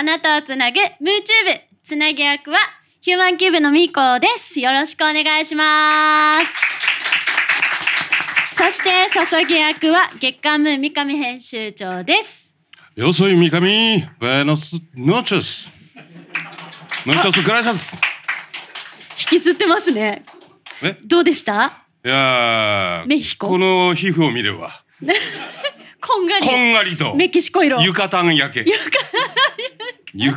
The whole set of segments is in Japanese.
あなたをつなぐ MooTube つなぎ役はヒューマンキューブのミーこです。よろしくお願いします。そして注ぎ役は月刊ムー三上編集長です。よそい三上、ブエノスノチュス。ノチュスグラシャス。引きずってますね。えどうでしたいやメヒコ。この皮膚を見れば。こんがり。こんがりと。メキシコ色。浴衣焼け。浴衣浴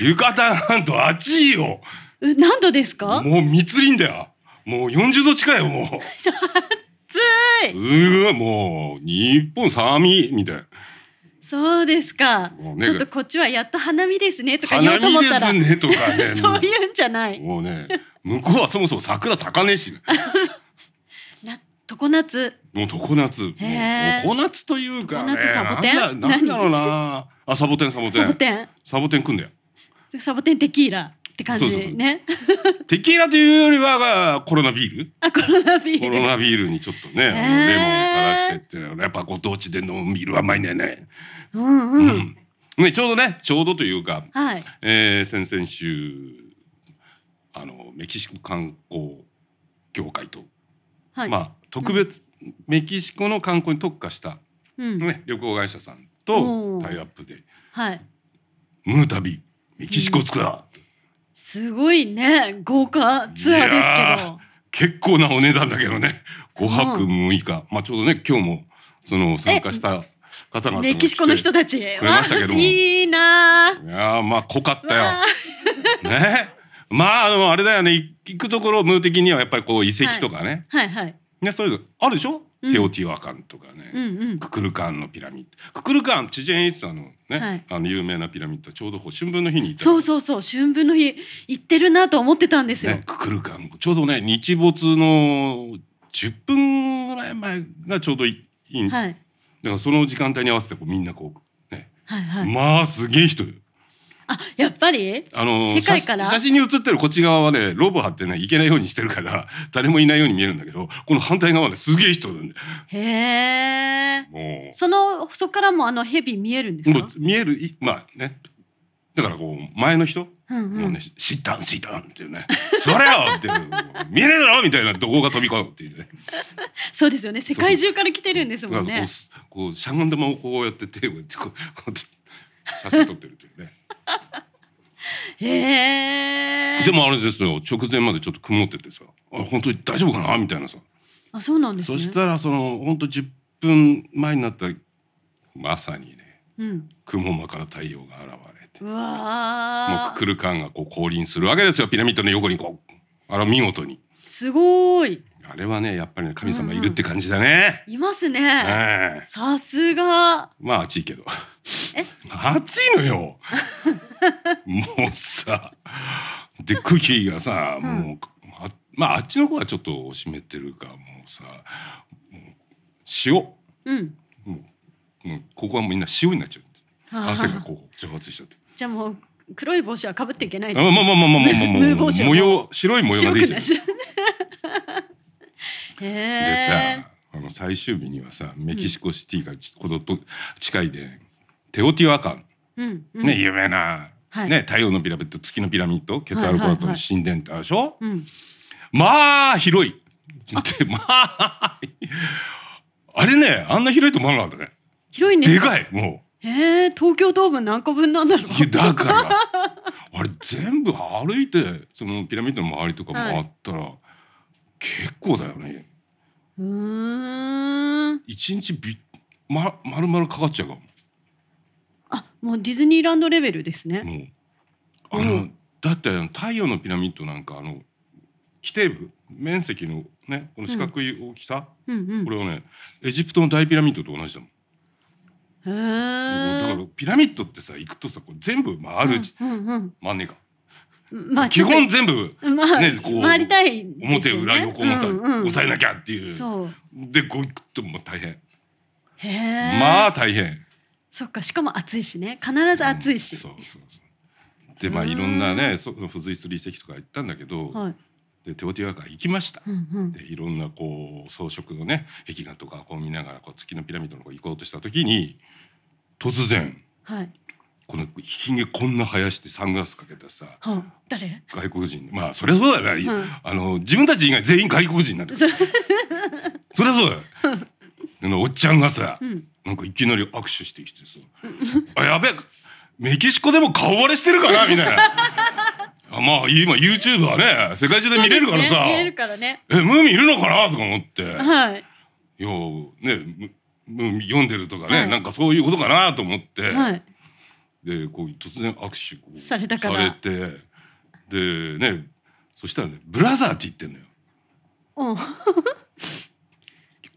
衣。浴衣なんと暑いよ。何度ですかもう密林だよ。もう四十度近いよ、もう。暑い。すごい、もう、日本寒い、みたいな。そうですか、ね、ちょっとこっちはやっと花見ですねとか言おうと思ったら。花見ですねとかね。そういうんじゃない。もうね、向こうはそもそも桜咲かねえし、な、常夏。もう常夏。もう常夏というか、ね、常夏サボテン。なんだろうな。あサボテンサボテンサボテンサボテン組んだよサボテンテキーラって感じね テキーラというよりはコロナビールあコロナビールコロナビールにちょっとね、レモン垂らしてってやっぱご当地で飲むビールはうまいねうんうん、うんね、ちょうどねちょうどというか、はい、えー、先々週あのメキシコ観光業界と、はい、まあ特別、うん、メキシコの観光に特化したうん、旅行会社さんと、タイアップで。はい。ムータビ、メキシコツアー、すごいね豪華ツアーですけど結構なお値段だけどね五泊六日、うん、まあちょうどね今日もその参加した方がメキシコの人たちくれましたけどいいないやまあ濃かったよねまああのあれだよね行くところムー的にはやっぱりこう遺跡とかね、はい、はいはい、ねそういうあるでしょテオティワカンとかね、うんうん、ククルカンのピラミッドククルカンチチェンイツのね、はい、あの有名なピラミッドちょうど春分の日に行った。そうそうそう春分の日行ってるなと思ってたんですよ、ね、ククルカンちょうどね日没の10分ぐらい前がちょうどいい、はい、だからその時間帯に合わせてこうみんなこうね、はいはい、まあすげえ人よあやっぱりあの世界から写真に写ってるこっち側はねロボブってねいけないようにしてるから誰もいないように見えるんだけどこの反対側はねすげえ人なんへえそのそこからもあのヘビ見えるんですか見えるまあねだからこう前の人うんうん、もうね、シッタンシッタンっていうね、座れよっていう、見えねえだろみたいな怒号が飛び交うっていうね。そうですよね、世界中から来てるんですもんね。こう、こうしゃがんでもこうやって手をやって写真撮ってるというね へえでもあれですよ直前までちょっと曇っててさあ本当に大丈夫かなみたいなさあそうなんです、ね、そしたらその本当10分前になったらまさにね、うん、雲間から太陽が現れてうわもうククルカンがこう降臨するわけですよピラミッドの横にこうあら見事にすごいあれはね、やっぱり、ね、神様いるって感じだね。うんういますね。さすが。まあ暑いけど。え暑いのよ。もうさ。で、空気がさ、うん、もう、あまああっちの方はちょっと湿ってるか、もうさ、もう塩。うん。もう、もうここはもうみんな塩になっちゃう。はあ汗がこう蒸発しちゃって。じゃあもう黒い帽子はかぶっていけないです、ね。あまあまあまあまあまあまあ、模様、白い模様ができちゃう。でさあの最終日にはさメキシコシティがほどと近いで、テオティワカン、うんうん、ね有名な、はい、ね、太陽のピラミッド月のピラミッドケツアルコートの神殿ってあるでしょ、はいはいはい、まあ広いでまあ あれねあんな広いと思わなかったね広いんでかいもうえ東京ドーム何個分なんだろうだからあれ全部歩いてそのピラミッドの周りとか回ったら、はい、結構だよねうん一日びまるまるかかっちゃうかもあもうディズニーランドレベルですねもうあの、うん、だって太陽のピラミッドなんかあの基底部面積のねこの四角い大きさ、うん、うんこれはねエジプトの大ピラミッドと同じだもんへえ。だからピラミッドってさ行くとさこう全部回る、うんうんうん、回んねえかまあ、基本全部、まあ、ね、こう、回りたい、ね、表裏横もさ、うんうん、抑えなきゃっていう。そうで、こういくっても大変。へまあ大変。そっか、しかも暑いしね、必ず暑いし。うん、そうそうそう。で、まあ、いろんなね、そ付随する遺跡とか行ったんだけど。はいでテオティワカ行きました、うんうん、でいろんなこう装飾のね壁画とかこう見ながらこう月のピラミッドのう行こうとした時に突然、はい、このひげこんな生やしてサングラスかけたさ、うん、誰外国人まあそりゃそうだよね、うん、あの自分たち以外全員外国人なんだ そりゃそうだよおっちゃんがさ、うん、なんかいきなり握手してきてさ「あやべえメキシコでも顔割れしてるかな」みたいな。あまあ今 YouTube はね世界中で見れるからさ、ね、見からねえムーミンいるのかなとか思って、はい、ようねムーミン読んでるとかね、はい、なんかそういうことかなと思って、はい、でこう突然握手をされてでねそしたらね「ブラザー」って言ってんのよ。うん、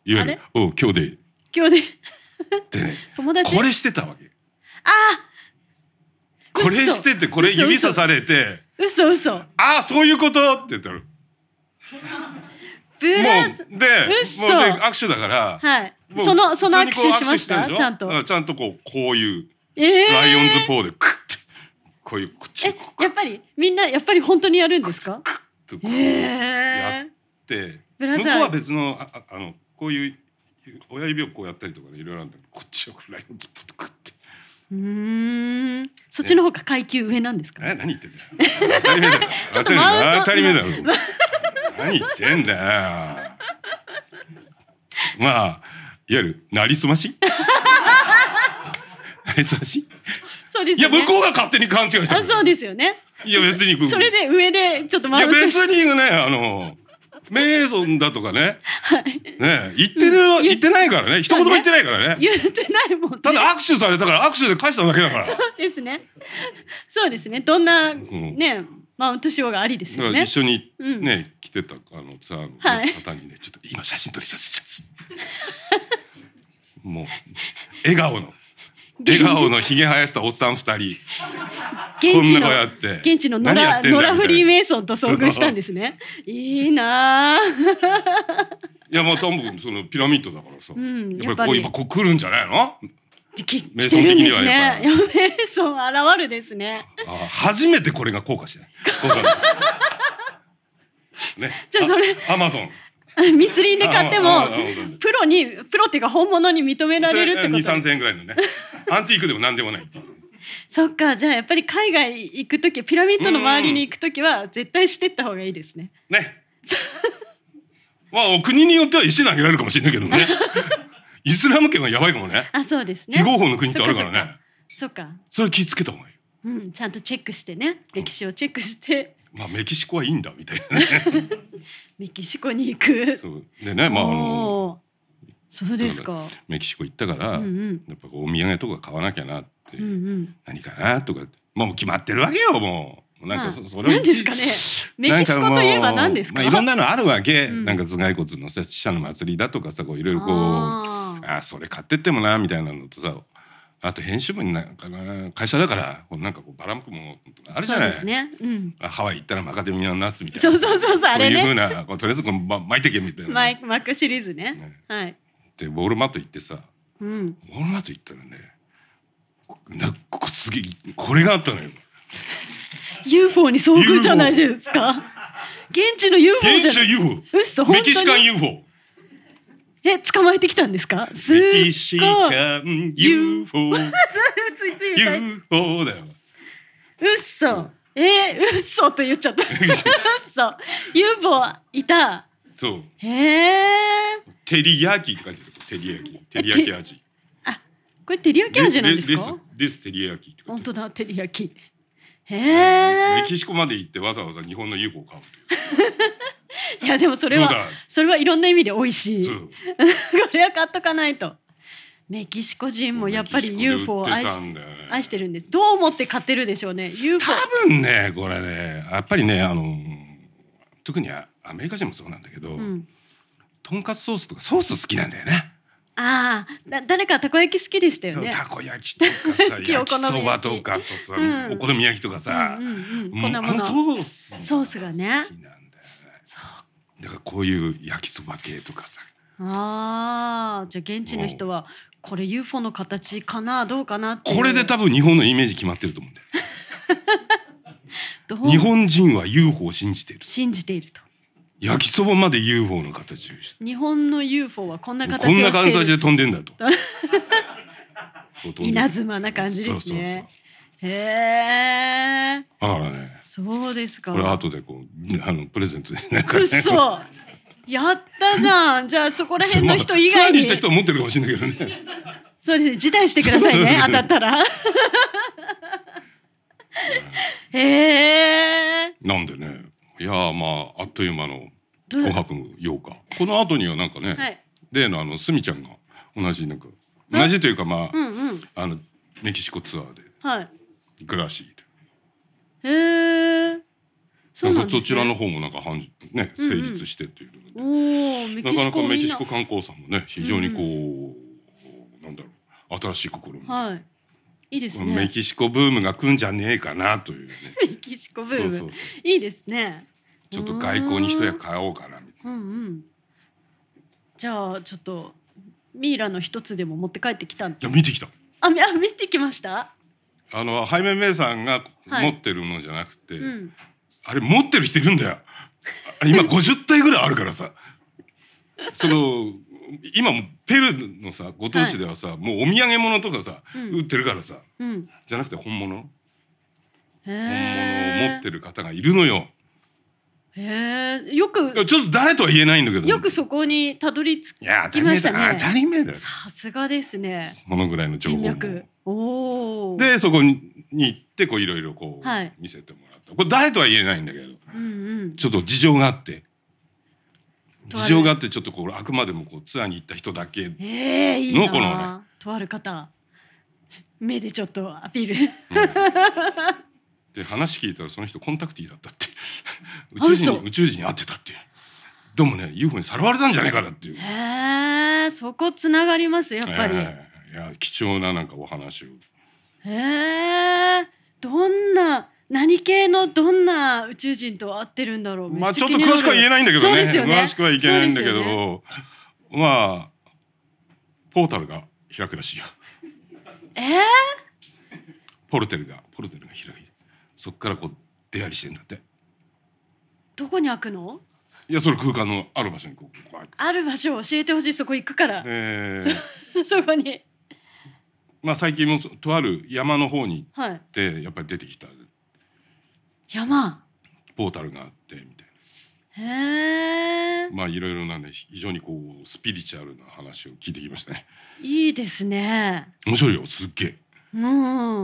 いわゆる「お今日で」今日でで、ね、友達これしてたわけ。あこれしててこれ指さされて「嘘嘘ああそういうこと」って言ったら。ブラザーでもうで握手だから、はい、そのその握手しましたちゃんとちゃんとこうこういう。ライオンズポーでクッてこういうこえやっぱりみんなやっぱり本当にやるんですかクッとこうやって、向こうは別のああのこういう親指をこうやったりとかいろいろあるんだけどこっちはライオンズポーでクッて。うんそっちの方が階級上なんですか。え、何言ってんだよ。当たり前だよ。当たり前、だよ。何言ってんだよ。まあ、いわゆるなりすまし。忙しいそうです、ね、いや、向こうが勝手に勘違いしたあそうですよね。いや、別に。それで上で、ちょっと待いや、別にね、あの、メイソンだとかね。はい。ね言ってる、うん、言ってないからね。一言も言ってないからね。言ってないもん、ね、ただ握手されたから握手で返しただけだから。そうですね。そうですね。どんな、ね、うんマウントショーがありですよね。一緒にね、うん、来てたあのツアーの方にね、はい、ちょっと今写真撮りさせて。もう笑顔の笑顔のひげ生やしたおっさん二人現地の現地のノラノラフリーメイソンと遭遇したんですねいいないやまあ多分そのピラミッドだからさ、うん、やっぱりこう今こう来るんじゃないのきメイソン的にはやっぱり、ね、メイソン現るですねあ初めてこれが効果してない ねじゃあそれアマゾン 密林で買ってもプロにプロっていうか本物に認められるってこと2 3千円ぐらいのねアンティークでも何でもないっていうそっかじゃあやっぱり海外行く時ピラミッドの周りに行く時は絶対してった方がいいですねねまあ国によっては石投げられるかもしれないけどねイスラム圏はやばいかもねあそうですね非合法の国ってあるからねそっかそれ気付けた方がいいうん、ちゃんとチェックしてね歴史をチェックして、まあメキシコはいいんだみたいな、ね、メキシコに行くそうでねまああのそうですかメキシコ行ったから、うんうん、やっぱお土産とか買わなきゃなって、うんうん、何かなとかもう決まってるわけよもう。なんかそ、それ何ですかね メキシコといえば何ですかまあ、いろんなのあるわけ、うん、なんか頭蓋骨の死者の祭りだとかさこういろいろこうああそれ買ってってもなみたいなのとさあと編集部になんかな会社だからこうなんかこうばらまくもあるじゃないですね、うん、ハワイ行ったらマカデミアのナッツみたいなそうそうそうそうあれねこういうふなこうとりあえずこう、ま、巻いてけみたいな、ね、巻くシリーズね、ね、はいでウォールマット行ってさ、うん、ウォールマット行ったらねなここすげこれがあったのよ UFO に遭遇じゃないですか現地の UFO じゃ現地の UFO 嘘メキシカン UFO え、捕まえてきたんですかすっごい。ついつい歌い。だよ。うっそ。えー、うっそって言っちゃった。嘘。っそ。UFO いた。そう。へえ。照り焼きって感じ。てある。照り焼き。照り焼き味。あ、これ照り焼き味なんですかレス照り焼き本当だ、照り焼き。へえ。メキシコまで行ってわざわざ日本の UFO 買う。いやでもそれはそれはいろんな意味で美味しいこれは買っとかないとメキシコ人もやっぱり UFO を愛し,、愛してるんですどう思って買ってるでしょうね UFO 多分ねこれねやっぱりねあの特にアメリカ人もそうなんだけど、うん、とんかつソースとかソース好きなんだよねああ、だ誰かたこ焼き好きでしたよね。たこ焼きとかさ、焼きそばとかとさ、お好み焼きとかさ、うんうんうん、こんなものソースソースがね。そうだからこういう焼きそば系とかさあじゃあ現地の人はこれ UFO の形かなどうかなってこれで多分日本のイメージ決まってると思うんだよ 日本人は UFO を信じている信じていると焼きそばまで UFO の形日本の UFO はこんな形こんな形で飛んでんだと 稲妻な感じですねそうそうそうへえ。あ、かね。そうですか。これ後でこうあのプレゼントでなんか、ね。嘘。やったじゃん。じゃあそこら辺の人以外に。ツアーに行った人は持ってるかもしれないけどね。そうです。ね。辞退してくださいね。当たったら。へえ。なんでね。いやまああっという間の紅白8日。この後にはなんかね、はい、例のあのスミちゃんが同じなんか同じというかまあ、うんうん、あのメキシコツアーで。はい。グラシーい。へえ。そね、そちらの方もなんかはんね成立してっていう、うんうん、なかなかメキシコ観光さんもね非常にこう、うんなんだろう新しい試みはいいいですね。メキシコブームが来んじゃねえかなという、ね、メキシコブームそうそうそう。いいですね。ちょっと外交に一役買おうかなみたいな。うんうん、じゃあちょっとミイラの一つでも持って帰ってきたんいや見てきた。あ、見てきました。あの背面名さんが持ってるものじゃなくて、はいうん、あれ持ってる人いるんだよあれ今50体ぐらいあるからさ その今もペルーのさご当地ではさ、はい、もうお土産物とかさ、うん、売ってるからさ、うん、じゃなくて本物本物を持ってる方がいるのよ。へえよくちょっと誰とは言えないんだけど、よくそこにたどり着きましたね当たり前ださすがですねそのぐらいの情報おでそこに行ってこういろいろこう、はい、見せてもらったこれ誰とは言えないんだけど、うんうん、ちょっと事情があって事情があってちょっとこうあくまでもこうツアーに行った人だけの、えいいこのねとある方目でちょっとアピール、うんで話聞いたらその人コンタクティーだったって宇宙人に宇宙人に会ってたっていうどうもね UFO にさらわれたんじゃないかなっていうへえそこつながりますやっぱり、えー、いや貴重ななんかお話をへえどんな何系のどんな宇宙人と会ってるんだろうまあちょっと詳しくは言えないんだけどね、ね、詳しくはいけないんだけど、ね、まあポータルが開くらしいよええー、ポルテルがポルテルが開くそこからこう出会いしてんだってどこに開くのいやそれ空間のある場所にこうこうやっある場所を教えてほしいそこ行くから、えで そこにまあ最近もとある山の方にはい行ってやっぱり出てきた山ポータルがあってみたいなへえまあいろいろなね非常にこうスピリチュアルな話を聞いてきましたねいいですね面白いよすっげえう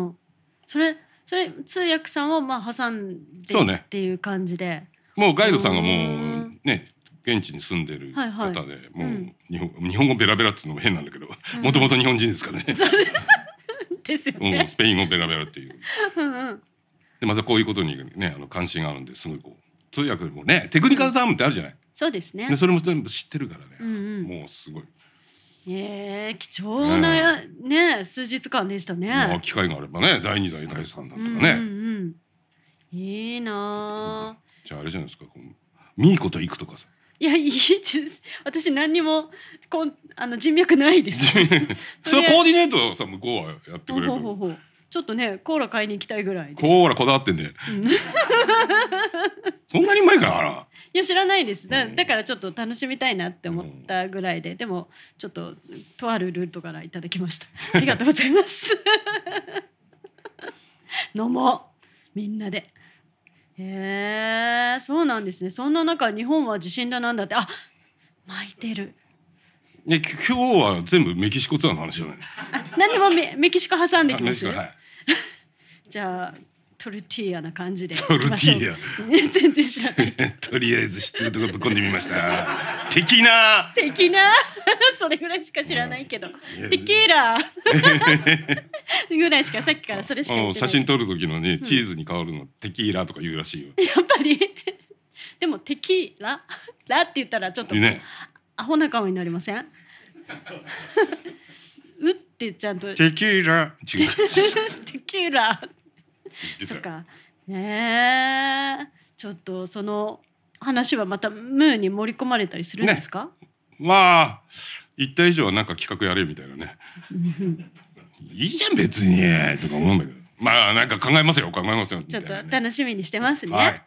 んそれそれ通訳さんをまあ挟んでっていう感じで、ね、もうガイドさんがもうね現地に住んでる方で、はいはい、もう日本うん、日本語ベラベラっつうのも変なんだけどもともと日本人ですからね。ですよね、スペイン語ベラベラっていう。うんうん、でまたこういうことにねあの関心があるんですごいこう通訳でもねテクニカルタームってあるじゃない。そうですね。それも全部知ってるからね、うんうん、もうすごい。えー、貴重な、ね、ね、数日間でしたね。まあ、機会があればね、第二代第三弾とかね。うんうんいいな、じゃあ、あれじゃないですか、この。ミーコと行くとかさ。いや、いいです。私、何にも、こん、あの人脈ないです。それコーディネートさ、向こうはやってくれる。ほうほうほうちょっとね、コーラ買いに行きたいぐらいコーラこだわってんで。そんなにうまいかな。いや知らないですだだからちょっと楽しみたいなって思ったぐらいで、でもちょっととあるルートからいただきました ありがとうございます 飲もうみんなでへえそうなんですねそんな中日本は地震だなんだってあ巻いてるね今日は全部メキシコツアーの話じゃないあ何もメメキシコ挟んできますよ、はい、じゃあトルティーヤな感じでトルティーヤ全然知らないとりあえず知ってるとこぶっ込んでみました的 な的な それぐらいしか知らないけど、テキーラ ぐらいしかさっきからそれしか写真撮る時のね、チーズに変わるの、テキーラとか言うらしいよやっぱりでもテキーララって言ったらちょっと、ね、アホな顔になりませんうってちゃんとテキーラ違うテキーラそっかねちょっとその話はまたムーに盛り込まれたりするんですか、ね、まあ言った以上はなんか企画やれみたいなね いいじゃん別にとか思うんだけどまあなんか考えますよ考えますよちょっと楽しみにしてますね、はい